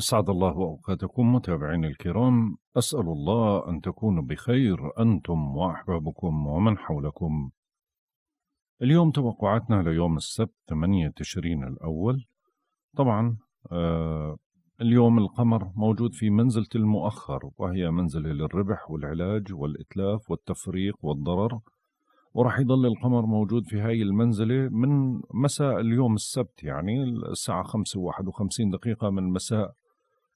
أسعد الله أوقاتكم متابعين الكرام أسأل الله أن تكونوا بخير أنتم وأحبابكم ومن حولكم اليوم توقعاتنا ليوم السبت 8 تشرين الأول طبعا آه اليوم القمر موجود في منزلة المؤخر وهي منزلة للربح والعلاج والإتلاف والتفريق والضرر وراح يضل القمر موجود في هاي المنزلة من مساء اليوم السبت يعني الساعة خمسة وواحد وخمسين دقيقة من مساء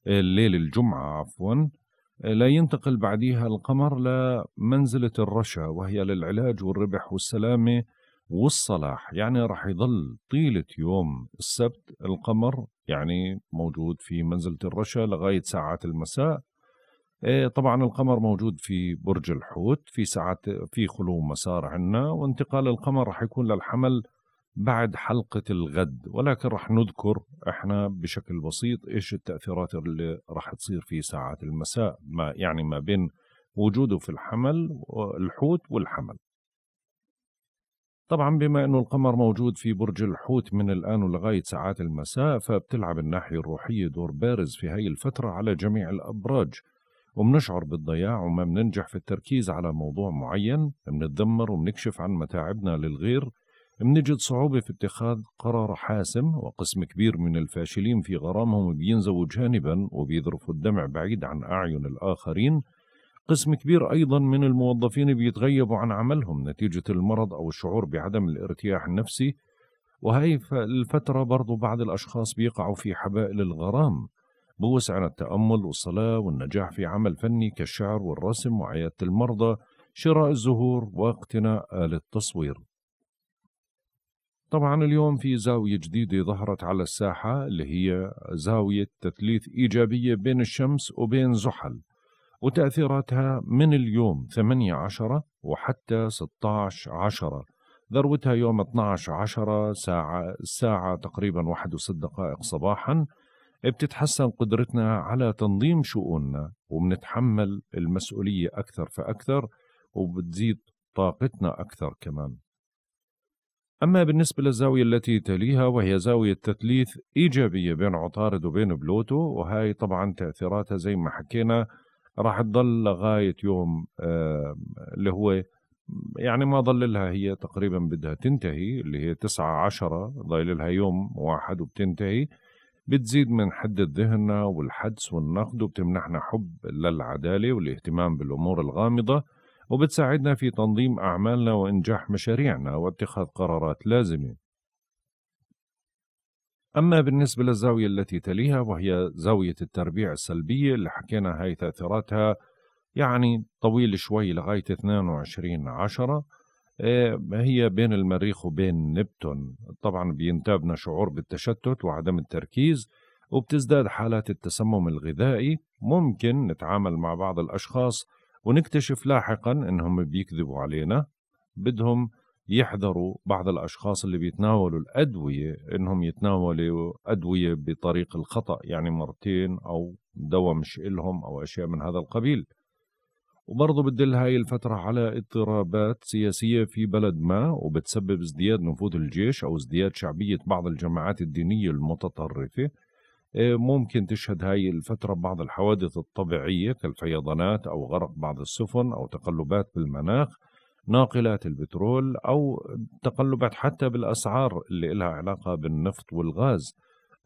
الليل الجمعة عفوا لا ينتقل بعديها القمر لمنزلة الرشا وهي للعلاج والربح والسلامة والصلاح يعني راح يضل طيلة يوم السبت القمر يعني موجود في منزلة الرشا لغاية ساعات المساء آه، طبعا القمر موجود في برج الحوت في ساعات في خلو مسار عنا وانتقال القمر راح يكون للحمل بعد حلقة الغد ولكن رح نذكر احنا بشكل بسيط ايش التأثيرات اللي رح تصير في ساعات المساء ما يعني ما بين وجوده في الحمل الحوت والحمل طبعا بما انه القمر موجود في برج الحوت من الان ولغايه ساعات المساء فبتلعب الناحيه الروحيه دور بارز في هاي الفتره على جميع الابراج وبنشعر بالضياع وما بننجح في التركيز على موضوع معين بنتذمر وبنكشف عن متاعبنا للغير بنجد صعوبة في اتخاذ قرار حاسم وقسم كبير من الفاشلين في غرامهم بينزوا جانبا وبيذرفوا الدمع بعيد عن أعين الآخرين قسم كبير أيضا من الموظفين بيتغيبوا عن عملهم نتيجة المرض أو الشعور بعدم الارتياح النفسي وهي الفترة برضو بعض الأشخاص بيقعوا في حبائل الغرام بوسعنا التأمل والصلاة والنجاح في عمل فني كالشعر والرسم وعيادة المرضى شراء الزهور واقتناء آلة تصوير طبعا اليوم في زاوية جديدة ظهرت على الساحة اللي هي زاوية تثليث إيجابية بين الشمس وبين زحل وتأثيراتها من اليوم 8 عشرة وحتى 16 عشرة ذروتها يوم 12 عشرة ساعة الساعة تقريبا واحد وست دقائق صباحا بتتحسن قدرتنا على تنظيم شؤوننا وبنتحمل المسؤولية أكثر فأكثر وبتزيد طاقتنا أكثر كمان أما بالنسبة للزاوية التي تليها وهي زاوية تثليث إيجابية بين عطارد وبين بلوتو وهي طبعا تأثيراتها زي ما حكينا راح تضل لغاية يوم اللي هو يعني ما ضل لها هي تقريبا بدها تنتهي اللي هي تسعة عشرة ضايل لها يوم واحد وبتنتهي بتزيد من حد الذهن والحدس والنقد وبتمنحنا حب للعدالة والاهتمام بالأمور الغامضة وبتساعدنا في تنظيم أعمالنا وإنجاح مشاريعنا واتخاذ قرارات لازمة أما بالنسبة للزاوية التي تليها وهي زاوية التربيع السلبية اللي حكينا هاي تأثيراتها يعني طويل شوي لغاية 22 عشرة آه، هي بين المريخ وبين نبتون طبعا بينتابنا شعور بالتشتت وعدم التركيز وبتزداد حالات التسمم الغذائي ممكن نتعامل مع بعض الأشخاص ونكتشف لاحقا انهم بيكذبوا علينا بدهم يحذروا بعض الاشخاص اللي بيتناولوا الادويه انهم يتناولوا ادويه بطريق الخطا يعني مرتين او دواء مش الهم او اشياء من هذا القبيل وبرضه بتدل هاي الفترة على اضطرابات سياسية في بلد ما وبتسبب ازدياد نفوذ الجيش أو ازدياد شعبية بعض الجماعات الدينية المتطرفة آه، ممكن تشهد هاي الفترة بعض الحوادث الطبيعية كالفيضانات أو غرق بعض السفن أو تقلبات بالمناخ ناقلات البترول أو تقلبات حتى بالأسعار اللي لها علاقة بالنفط والغاز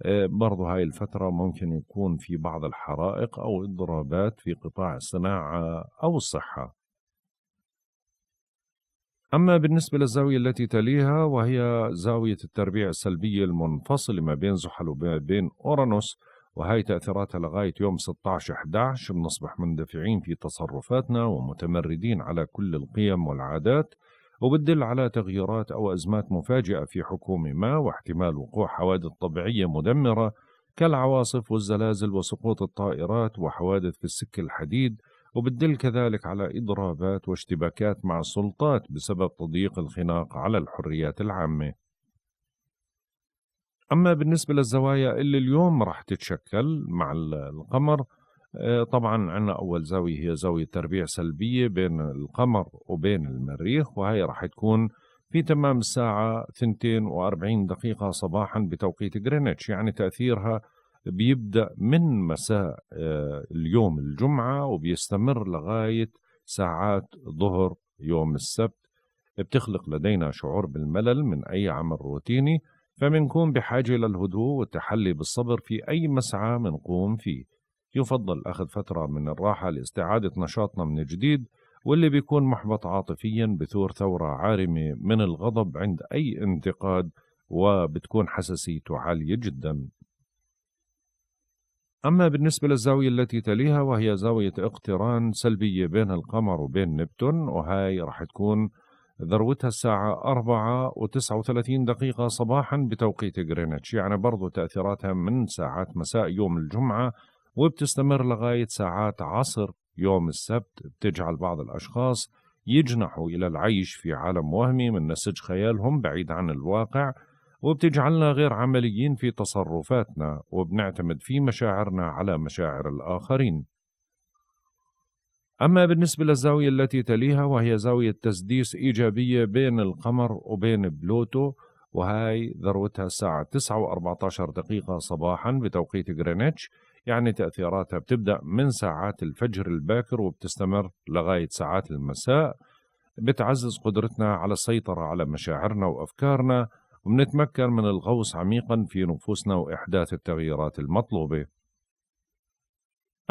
آه، برضو هاي الفترة ممكن يكون في بعض الحرائق أو إضرابات في قطاع الصناعة أو الصحة أما بالنسبة للزاوية التي تليها وهي زاوية التربيع السلبية المنفصلة ما بين زحل وما بين أورانوس وهي تأثيراتها لغاية يوم 16-11 بنصبح مندفعين في تصرفاتنا ومتمردين على كل القيم والعادات وبتدل على تغييرات أو أزمات مفاجئة في حكومة ما واحتمال وقوع حوادث طبيعية مدمرة كالعواصف والزلازل وسقوط الطائرات وحوادث في السك الحديد وبتدل كذلك على إضرابات واشتباكات مع السلطات بسبب تضييق الخناق على الحريات العامة أما بالنسبة للزوايا اللي اليوم راح تتشكل مع القمر آه، طبعا عندنا أول زاوية هي زاوية تربيع سلبية بين القمر وبين المريخ وهي راح تكون في تمام الساعة 42 دقيقة صباحا بتوقيت غرينتش يعني تأثيرها بيبدأ من مساء آه، اليوم الجمعة وبيستمر لغاية ساعات ظهر يوم السبت بتخلق لدينا شعور بالملل من أي عمل روتيني فبنكون بحاجة للهدوء والتحلي بالصبر في أي مسعى بنقوم فيه يفضل أخذ فترة من الراحة لاستعادة نشاطنا من جديد واللي بيكون محبط عاطفيا بثور ثورة عارمة من الغضب عند أي انتقاد وبتكون حساسيته عالية جدا أما بالنسبة للزاوية التي تليها وهي زاوية اقتران سلبية بين القمر وبين نبتون وهي راح تكون ذروتها الساعة 4 و39 دقيقة صباحا بتوقيت غرينتش يعني برضو تأثيراتها من ساعات مساء يوم الجمعة وبتستمر لغاية ساعات عصر يوم السبت بتجعل بعض الأشخاص يجنحوا إلى العيش في عالم وهمي من نسج خيالهم بعيد عن الواقع وبتجعلنا غير عمليين في تصرفاتنا وبنعتمد في مشاعرنا على مشاعر الآخرين أما بالنسبة للزاوية التي تليها وهي زاوية تسديس إيجابية بين القمر وبين بلوتو وهاي ذروتها الساعة 9 و14 دقيقة صباحا بتوقيت غرينتش يعني تأثيراتها بتبدأ من ساعات الفجر الباكر وبتستمر لغاية ساعات المساء بتعزز قدرتنا على السيطرة على مشاعرنا وأفكارنا وبنتمكن من الغوص عميقا في نفوسنا وإحداث التغييرات المطلوبة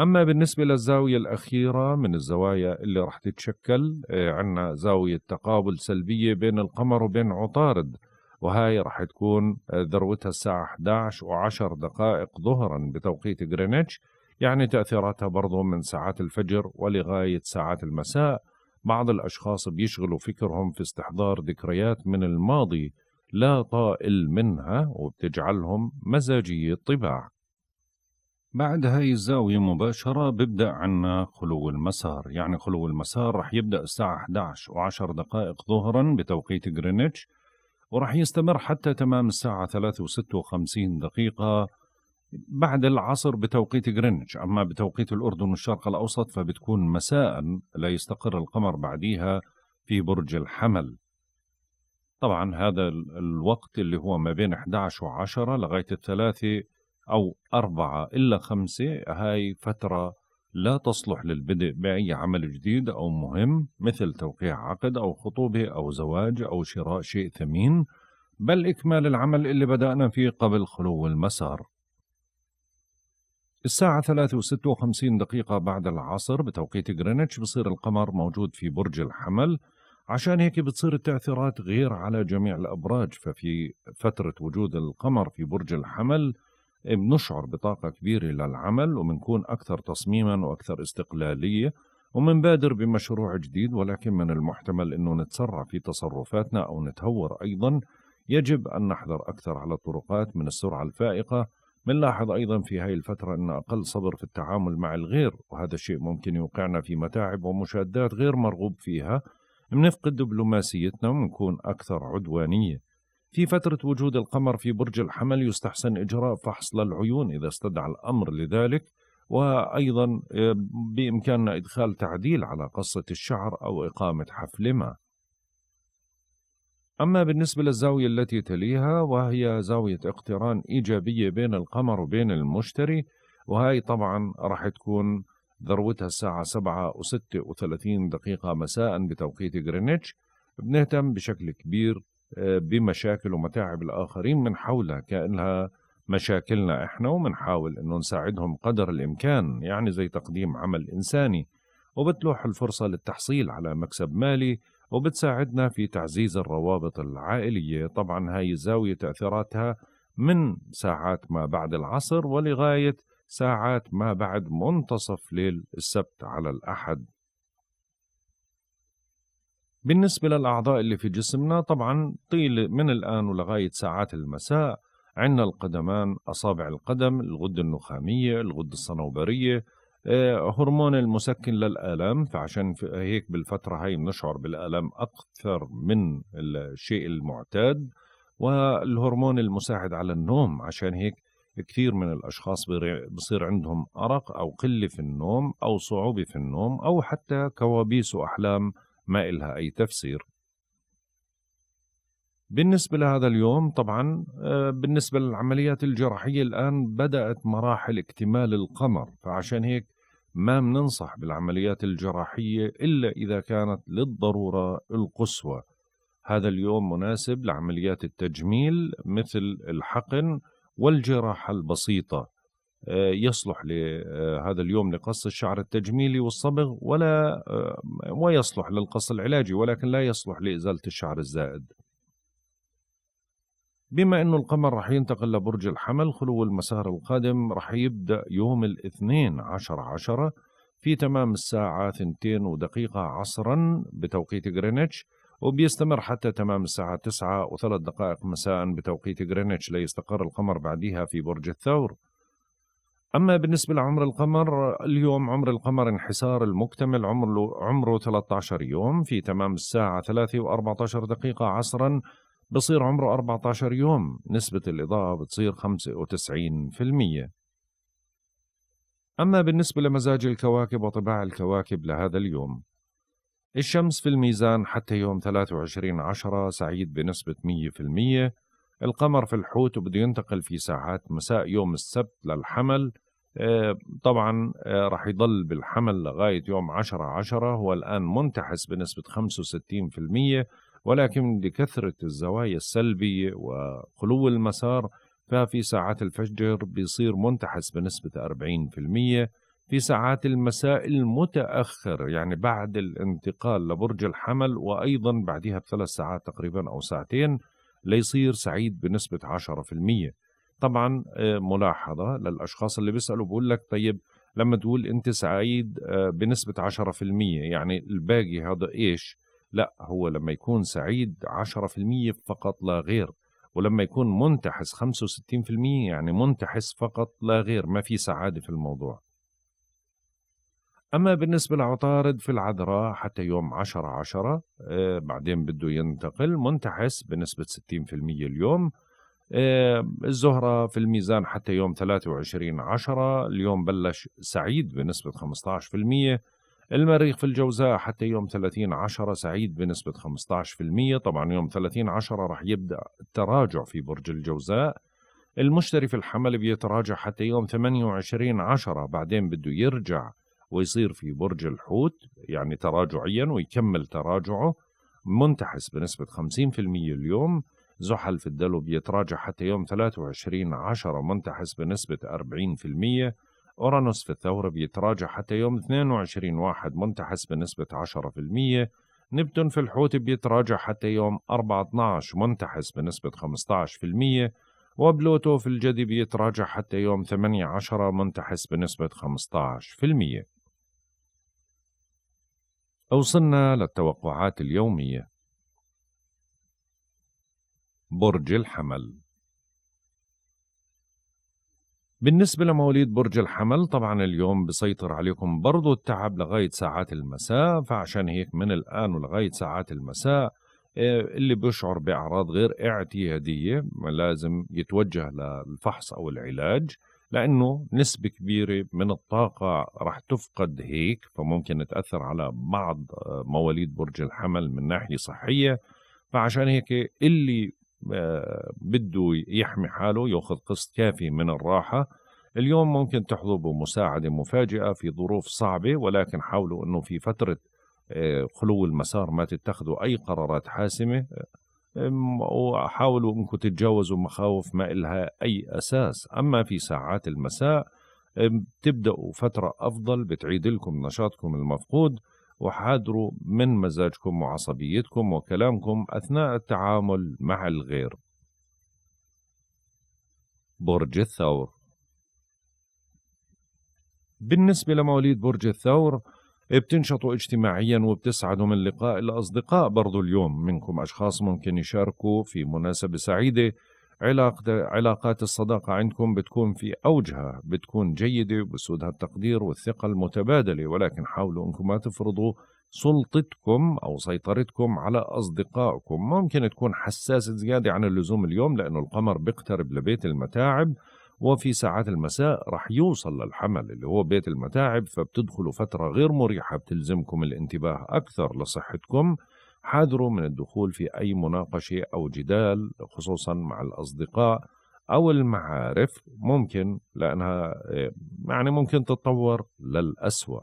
أما بالنسبة للزاوية الأخيرة من الزوايا اللي رح تتشكل آه، عنا زاوية تقابل سلبية بين القمر وبين عطارد وهاي رح تكون آه، ذروتها الساعة 11 و10 دقائق ظهرا بتوقيت غرينتش يعني تأثيراتها برضو من ساعات الفجر ولغاية ساعات المساء بعض الأشخاص بيشغلوا فكرهم في استحضار ذكريات من الماضي لا طائل منها وبتجعلهم مزاجية طباع بعد هاي الزاوية مباشرة ببدأ عنا خلو المسار يعني خلو المسار رح يبدأ الساعة 11 و10 دقائق ظهرا بتوقيت غرينتش ورح يستمر حتى تمام الساعة 3 و56 دقيقة بعد العصر بتوقيت غرينتش أما بتوقيت الأردن والشرق الأوسط فبتكون مساء لا يستقر القمر بعديها في برج الحمل طبعا هذا الوقت اللي هو ما بين 11 و10 لغاية الثلاثة أو أربعة إلا خمسة هاي فترة لا تصلح للبدء بأي عمل جديد أو مهم مثل توقيع عقد أو خطوبة أو زواج أو شراء شيء ثمين بل إكمال العمل اللي بدأنا فيه قبل خلو المسار الساعة 3 و56 دقيقة بعد العصر بتوقيت غرينتش بصير القمر موجود في برج الحمل عشان هيك بتصير التأثيرات غير على جميع الأبراج ففي فترة وجود القمر في برج الحمل إيه، بنشعر بطاقة كبيرة للعمل وبنكون أكثر تصميما وأكثر استقلالية ومنبادر بمشروع جديد ولكن من المحتمل أنه نتسرع في تصرفاتنا أو نتهور أيضا يجب أن نحذر أكثر على الطرقات من السرعة الفائقة بنلاحظ أيضا في هاي الفترة أن أقل صبر في التعامل مع الغير وهذا الشيء ممكن يوقعنا في متاعب ومشادات غير مرغوب فيها منفقد دبلوماسيتنا ونكون أكثر عدوانية في فترة وجود القمر في برج الحمل يستحسن إجراء فحص للعيون إذا استدعى الأمر لذلك وأيضا آه، بإمكاننا إدخال تعديل على قصة الشعر أو إقامة حفل ما أما بالنسبة للزاوية التي تليها وهي زاوية اقتران إيجابية بين القمر وبين المشتري وهي طبعا راح تكون ذروتها الساعة سبعة وستة وثلاثين دقيقة مساء بتوقيت غرينتش بنهتم بشكل كبير آه، بمشاكل ومتاعب الآخرين من حولها كأنها مشاكلنا إحنا وبنحاول إنه نساعدهم قدر الإمكان يعني زي تقديم عمل إنساني وبتلوح الفرصة للتحصيل على مكسب مالي وبتساعدنا في تعزيز الروابط العائلية طبعا هاي الزاوية تأثيراتها من ساعات ما بعد العصر ولغاية ساعات ما بعد منتصف ليل السبت على الأحد بالنسبة للأعضاء اللي في جسمنا طبعا طيل من الآن ولغاية ساعات المساء عندنا القدمان أصابع القدم الغدة النخامية الغدة الصنوبرية آه، هرمون المسكن للآلام فعشان هيك بالفترة هاي بنشعر بالآلام أكثر من الشيء المعتاد والهرمون المساعد على النوم عشان هيك كثير من الأشخاص بصير عندهم أرق أو قلة في النوم أو صعوبة في النوم أو حتى كوابيس وأحلام ما إلها أي تفسير بالنسبة لهذا اليوم طبعا آه، بالنسبة للعمليات الجراحية الآن بدأت مراحل اكتمال القمر فعشان هيك ما بننصح بالعمليات الجراحية إلا إذا كانت للضرورة القصوى هذا اليوم مناسب لعمليات التجميل مثل الحقن والجراحة البسيطة آه، يصلح لهذا اليوم لقص الشعر التجميلي والصبغ ولا آه، ويصلح للقص العلاجي ولكن لا يصلح لإزالة الشعر الزائد بما أنه القمر رح ينتقل لبرج الحمل خلو المسار القادم رح يبدأ يوم الاثنين عشر عشرة في تمام الساعة ثنتين ودقيقة عصرا بتوقيت غرينتش وبيستمر حتى تمام الساعة 9 وثلاث دقائق مساء بتوقيت غرينتش ليستقر القمر بعدها في برج الثور أما بالنسبة لعمر القمر اليوم عمر القمر انحسار المكتمل عمره, عمره 13 يوم في تمام الساعة 3 و14 دقيقة عصرا بصير عمره 14 يوم نسبة الإضاءة بتصير 95% أما بالنسبة لمزاج الكواكب وطباع الكواكب لهذا اليوم الشمس في الميزان حتى يوم 23 عشرة سعيد بنسبة 100% القمر في الحوت وبده ينتقل في ساعات مساء يوم السبت للحمل آه، طبعا آه، راح يضل بالحمل لغاية يوم 10 عشرة هو الآن منتحس بنسبة 65% ولكن لكثرة الزوايا السلبية وخلو المسار ففي ساعات الفجر بيصير منتحس بنسبة 40% في ساعات المساء المتأخر يعني بعد الانتقال لبرج الحمل وأيضا بعدها بثلاث ساعات تقريبا أو ساعتين ليصير سعيد بنسبة 10% طبعا آه، ملاحظة للأشخاص اللي بيسألوا بقول لك طيب لما تقول أنت سعيد آه، بنسبة 10% يعني الباقي هذا إيش لا هو لما يكون سعيد 10% فقط لا غير ولما يكون منتحس 65% يعني منتحس فقط لا غير ما في سعادة في الموضوع أما بالنسبة لعطارد في العذراء حتى يوم 10 10 آه، بعدين بده ينتقل منتحس بنسبة 60% اليوم آه، الزهرة في الميزان حتى يوم 23 10 اليوم بلش سعيد بنسبة 15% المريخ في الجوزاء حتى يوم 30 10 سعيد بنسبة 15% طبعا يوم 30 10 رح يبدأ التراجع في برج الجوزاء المشتري في الحمل بيتراجع حتى يوم 28 10 بعدين بده يرجع ويصير في برج الحوت يعني تراجعيا ويكمل تراجعه منتحس بنسبة 50% اليوم زحل في الدلو بيتراجع حتى يوم 23 عشرة منتحس بنسبة 40% أورانوس في الثورة بيتراجع حتى يوم 22 واحد منتحس بنسبة 10% نبتون في الحوت بيتراجع حتى يوم 14 منتحس بنسبة 15% وبلوتو في الجدي بيتراجع حتى يوم 18 منتحس بنسبة 15% وصلنا للتوقعات اليومية برج الحمل بالنسبة لمواليد برج الحمل طبعا اليوم بسيطر عليكم برضو التعب لغاية ساعات المساء فعشان هيك من الآن ولغاية ساعات المساء آه، اللي بيشعر بأعراض غير اعتيادية لازم يتوجه للفحص أو العلاج لأنه نسبة كبيرة من الطاقة رح تفقد هيك فممكن تأثر على بعض آه، مواليد برج الحمل من ناحية صحية فعشان هيك اللي آه، بده يحمي حاله ياخذ قسط كافي من الراحة اليوم ممكن تحظوا بمساعدة مفاجئة في ظروف صعبة ولكن حاولوا أنه في فترة آه، خلو المسار ما تتخذوا أي قرارات حاسمة وحاولوا انكم تتجاوزوا مخاوف ما إلها أي أساس أما في ساعات المساء بتبدأوا فترة أفضل بتعيد لكم نشاطكم المفقود وحاذروا من مزاجكم وعصبيتكم وكلامكم أثناء التعامل مع الغير برج الثور بالنسبة لمواليد برج الثور بتنشطوا اجتماعيا وبتسعدوا من لقاء الأصدقاء برضو اليوم منكم أشخاص ممكن يشاركوا في مناسبة سعيدة علاقة علاقات الصداقة عندكم بتكون في أوجها بتكون جيدة بسودها التقدير والثقة المتبادلة ولكن حاولوا أنكم ما تفرضوا سلطتكم أو سيطرتكم على أصدقائكم ممكن تكون حساسة زيادة عن اللزوم اليوم لأنه القمر بيقترب لبيت المتاعب وفي ساعات المساء رح يوصل للحمل اللي هو بيت المتاعب فبتدخلوا فترة غير مريحة بتلزمكم الانتباه أكثر لصحتكم حاذروا من الدخول في أي مناقشة أو جدال خصوصا مع الأصدقاء أو المعارف ممكن لأنها آه، يعني ممكن تتطور للأسوأ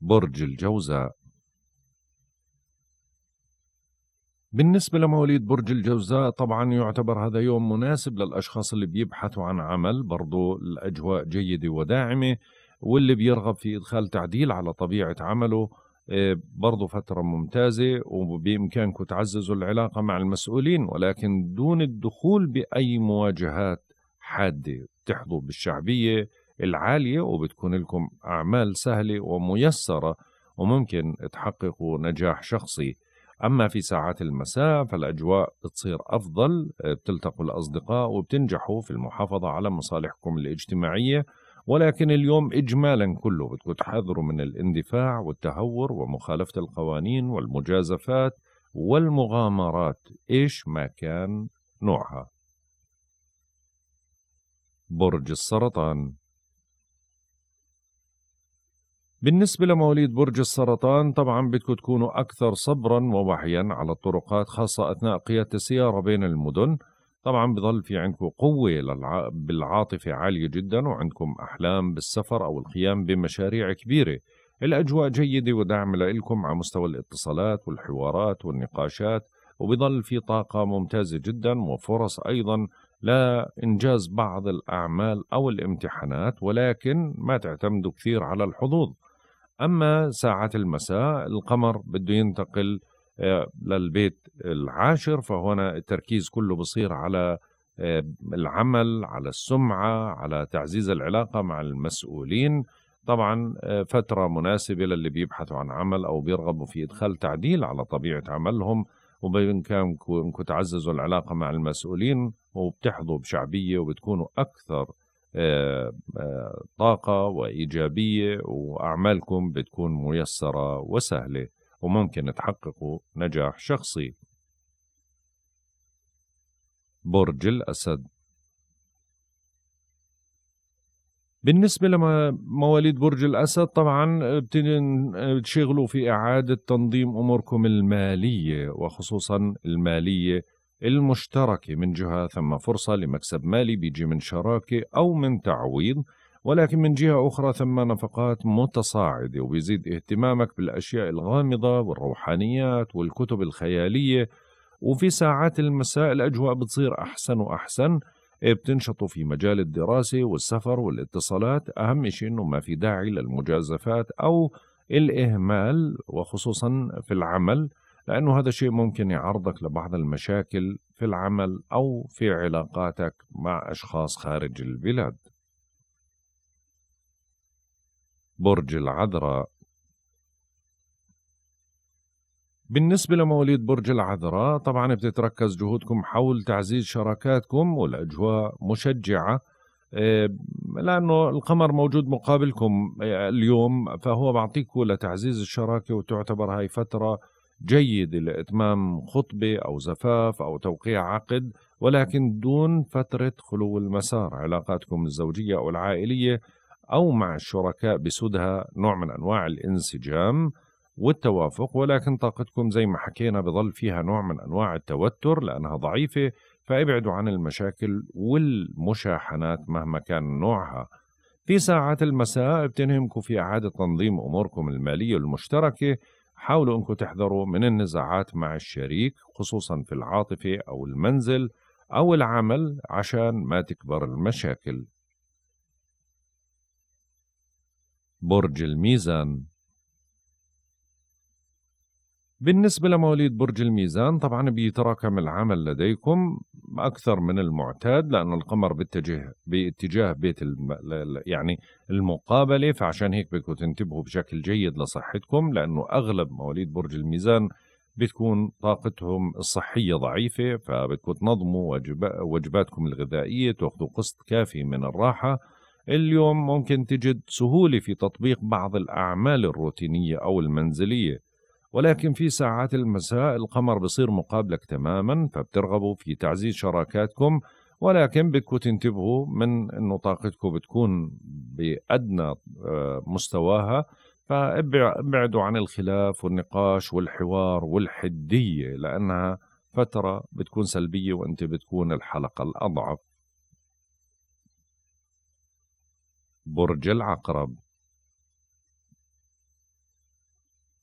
برج الجوزاء بالنسبة لمواليد برج الجوزاء طبعا يعتبر هذا يوم مناسب للأشخاص اللي بيبحثوا عن عمل برضو الأجواء جيدة وداعمة واللي بيرغب في إدخال تعديل على طبيعة عمله آه، برضو فترة ممتازة وبإمكانكم تعززوا العلاقة مع المسؤولين ولكن دون الدخول بأي مواجهات حادة تحظوا بالشعبية العالية وبتكون لكم أعمال سهلة وميسرة وممكن تحققوا نجاح شخصي أما في ساعات المساء فالأجواء بتصير أفضل آه، بتلتقوا الأصدقاء وبتنجحوا في المحافظة على مصالحكم الاجتماعية ولكن اليوم إجمالا كله بدكم تحذروا من الاندفاع والتهور ومخالفة القوانين والمجازفات والمغامرات إيش ما كان نوعها برج السرطان بالنسبة لمواليد برج السرطان طبعا بدكم تكونوا أكثر صبرا ووعيا على الطرقات خاصة أثناء قيادة السيارة بين المدن طبعا بظل في عندكم قوة بالعاطفة عالية جدا وعندكم أحلام بالسفر أو القيام بمشاريع كبيرة الأجواء جيدة ودعم لإلكم على مستوى الاتصالات والحوارات والنقاشات وبظل في طاقة ممتازة جدا وفرص أيضا لإنجاز بعض الأعمال أو الامتحانات ولكن ما تعتمدوا كثير على الحظوظ أما ساعات المساء القمر بده ينتقل آه، للبيت العاشر فهنا التركيز كله بصير على آه، العمل على السمعة على تعزيز العلاقة مع المسؤولين طبعا آه، فترة مناسبة للي بيبحثوا عن عمل أو بيرغبوا في إدخال تعديل على طبيعة عملهم وبإمكانكم تعززوا العلاقة مع المسؤولين وبتحظوا بشعبية وبتكونوا أكثر آه، آه، طاقة وإيجابية وأعمالكم بتكون ميسرة وسهلة وممكن تحققوا نجاح شخصي برج الأسد بالنسبة لمواليد برج الأسد طبعا بتشغلوا في إعادة تنظيم أموركم المالية وخصوصا المالية المشتركة من جهة ثم فرصة لمكسب مالي بيجي من شراكة أو من تعويض ولكن من جهة أخرى ثم نفقات متصاعدة وبيزيد اهتمامك بالأشياء الغامضة والروحانيات والكتب الخيالية وفي ساعات المساء الأجواء بتصير أحسن وأحسن إيه، بتنشطوا في مجال الدراسة والسفر والاتصالات أهم شيء أنه ما في داعي للمجازفات أو الإهمال وخصوصا في العمل لأنه هذا الشيء ممكن يعرضك لبعض المشاكل في العمل أو في علاقاتك مع أشخاص خارج البلاد برج العذراء بالنسبة لمواليد برج العذراء طبعا بتتركز جهودكم حول تعزيز شراكاتكم والأجواء مشجعة آه، لأنه القمر موجود مقابلكم آه، اليوم فهو بعطيكم لتعزيز الشراكة وتعتبر هاي فترة جيدة لإتمام خطبة أو زفاف أو توقيع عقد ولكن دون فترة خلو المسار علاقاتكم الزوجية أو العائلية أو مع الشركاء بسودها نوع من أنواع الانسجام والتوافق ولكن طاقتكم زي ما حكينا بظل فيها نوع من أنواع التوتر لأنها ضعيفة فابعدوا عن المشاكل والمشاحنات مهما كان نوعها في ساعات المساء بتنهمكم في إعادة تنظيم أموركم المالية المشتركة حاولوا انكم تحذروا من النزاعات مع الشريك خصوصا في العاطفه او المنزل او العمل عشان ما تكبر المشاكل برج الميزان بالنسبة لمواليد برج الميزان طبعا بيتراكم العمل لديكم أكثر من المعتاد لأن القمر باتجاه باتجاه بيت الم... يعني المقابلة فعشان هيك بدكم تنتبهوا بشكل جيد لصحتكم لأنه أغلب مواليد برج الميزان بتكون طاقتهم الصحية ضعيفة فبدكم تنظموا وجب... وجباتكم الغذائية تاخذوا قسط كافي من الراحة اليوم ممكن تجد سهولة في تطبيق بعض الأعمال الروتينية أو المنزلية ولكن في ساعات المساء القمر بصير مقابلك تماما فبترغبوا في تعزيز شراكاتكم ولكن بدكم تنتبهوا من انه طاقتكم بتكون بادنى آه، مستواها فابعدوا عن الخلاف والنقاش والحوار والحديه لانها فتره بتكون سلبيه وانت بتكون الحلقه الاضعف برج العقرب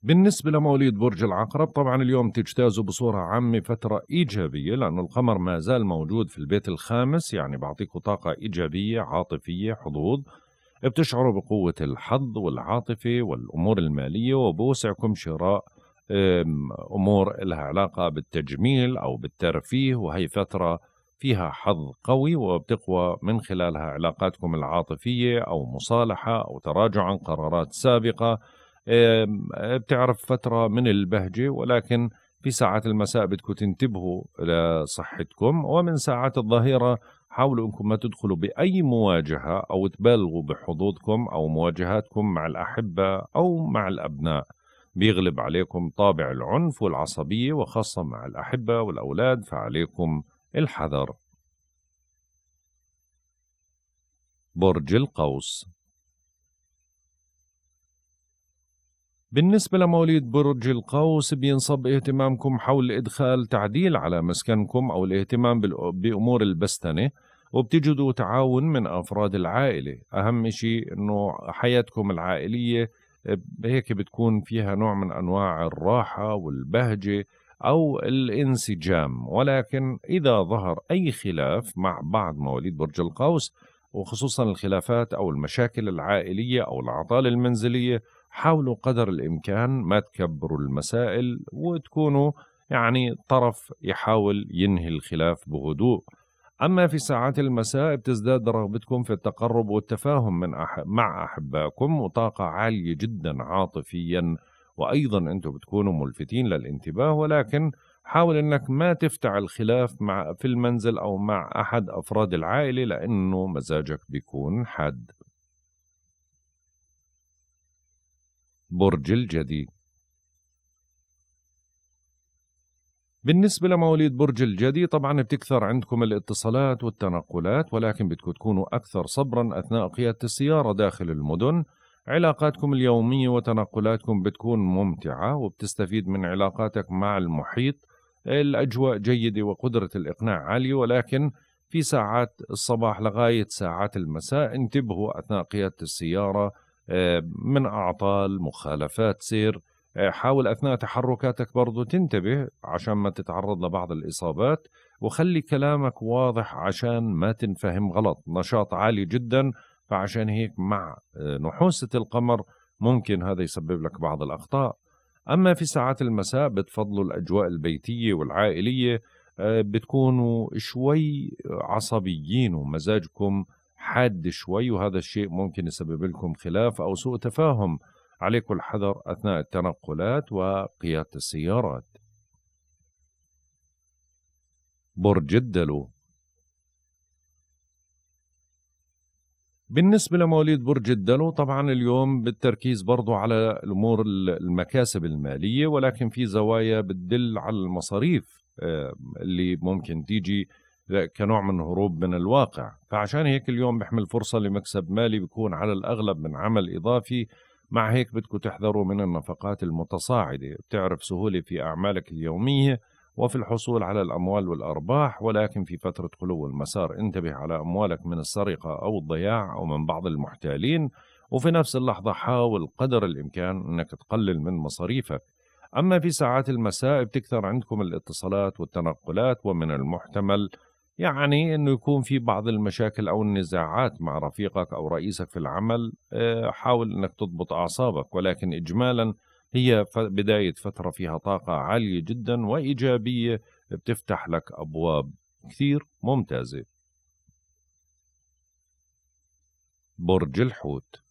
بالنسبة لمواليد برج العقرب طبعا اليوم تجتازوا بصورة عامة فترة إيجابية لأنه القمر ما زال موجود في البيت الخامس يعني بعطيكم طاقة إيجابية عاطفية حظوظ بتشعروا بقوة الحظ والعاطفة والأمور المالية وبوسعكم شراء أمور لها علاقة بالتجميل أو بالترفيه وهي فترة فيها حظ قوي وبتقوى من خلالها علاقاتكم العاطفية أو مصالحة أو تراجع عن قرارات سابقة آه، بتعرف فترة من البهجة ولكن في ساعات المساء بدكم تنتبهوا لصحتكم ومن ساعات الظهيرة حاولوا انكم ما تدخلوا باي مواجهه او تبالغوا بحظوظكم او مواجهاتكم مع الاحبه او مع الابناء بيغلب عليكم طابع العنف والعصبيه وخاصه مع الاحبه والاولاد فعليكم الحذر برج القوس بالنسبة لمواليد برج القوس بينصب اهتمامكم حول إدخال تعديل على مسكنكم أو الاهتمام بأمور البستنة وبتجدوا تعاون من أفراد العائلة أهم شيء أنه حياتكم العائلية آه، هيك بتكون فيها نوع من أنواع الراحة والبهجة أو الانسجام ولكن إذا ظهر أي خلاف مع بعض مواليد برج القوس وخصوصا الخلافات أو المشاكل العائلية أو العطالة المنزلية حاولوا قدر الامكان ما تكبروا المسائل وتكونوا يعني طرف يحاول ينهي الخلاف بهدوء أما في ساعات المساء بتزداد رغبتكم في التقرب والتفاهم من أح مع أحبائكم وطاقة عالية جدا عاطفيا وأيضا أنتم بتكونوا ملفتين للانتباه ولكن حاول أنك ما تفتح الخلاف مع في المنزل أو مع أحد أفراد العائلة لأنه مزاجك بيكون حاد برج الجدي بالنسبة لمواليد برج الجدي طبعا بتكثر عندكم الاتصالات والتنقلات ولكن بدكم تكونوا أكثر صبرا أثناء قيادة السيارة داخل المدن علاقاتكم اليومية وتنقلاتكم بتكون ممتعة وبتستفيد من علاقاتك مع المحيط الأجواء جيدة وقدرة الإقناع عالية ولكن في ساعات الصباح لغاية ساعات المساء انتبهوا أثناء قيادة السيارة آه، من أعطال مخالفات سير آه، حاول أثناء تحركاتك برضو تنتبه عشان ما تتعرض لبعض الإصابات وخلي كلامك واضح عشان ما تنفهم غلط نشاط عالي جدا فعشان هيك مع آه، نحوسة القمر ممكن هذا يسبب لك بعض الأخطاء أما في ساعات المساء بتفضلوا الأجواء البيتية والعائلية بتكونوا شوي عصبيين ومزاجكم حاد شوي وهذا الشيء ممكن يسبب لكم خلاف أو سوء تفاهم عليكم الحذر أثناء التنقلات وقيادة السيارات برج الدلو بالنسبة لمواليد برج الدلو طبعا اليوم بالتركيز برضو على الأمور المكاسب المالية ولكن في زوايا بتدل على المصاريف اللي ممكن تيجي كنوع من هروب من الواقع فعشان هيك اليوم بحمل فرصة لمكسب مالي بيكون على الأغلب من عمل إضافي مع هيك بدكم تحذروا من النفقات المتصاعدة بتعرف سهولة في أعمالك اليومية وفي الحصول على الأموال والأرباح ولكن في فترة خلو المسار انتبه على أموالك من السرقة أو الضياع أو من بعض المحتالين وفي نفس اللحظة حاول قدر الإمكان أنك تقلل من مصاريفك أما في ساعات المساء بتكثر عندكم الاتصالات والتنقلات ومن المحتمل يعني انه يكون في بعض المشاكل او النزاعات مع رفيقك او رئيسك في العمل آه، حاول انك تضبط اعصابك ولكن اجمالا هي بدايه فتره فيها طاقه عاليه جدا وايجابيه بتفتح لك ابواب كثير ممتازه برج الحوت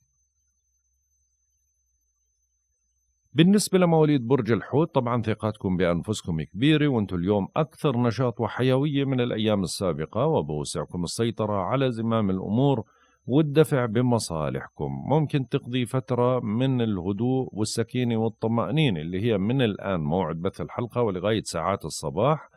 بالنسبة لمواليد برج الحوت طبعا ثقتكم بأنفسكم كبيرة وانتم اليوم أكثر نشاط وحيوية من الأيام السابقة وبوسعكم السيطرة على زمام الأمور والدفع بمصالحكم ممكن تقضي فترة من الهدوء والسكينة والطمأنينة اللي هي من الآن موعد بث الحلقة ولغاية ساعات الصباح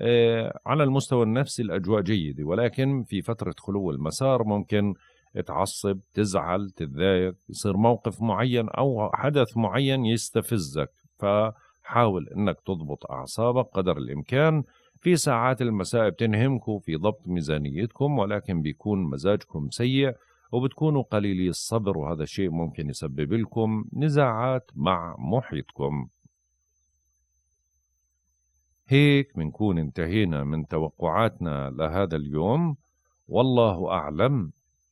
آه، على المستوى النفسي الأجواء جيدة ولكن في فترة خلو المسار ممكن تعصب تزعل تتضايق يصير موقف معين او حدث معين يستفزك فحاول انك تضبط اعصابك قدر الامكان في ساعات المساء بتنهمكم في ضبط ميزانيتكم ولكن بيكون مزاجكم سيء وبتكونوا قليلي الصبر وهذا الشيء ممكن يسبب لكم نزاعات مع محيطكم هيك بنكون انتهينا من توقعاتنا لهذا اليوم والله أعلم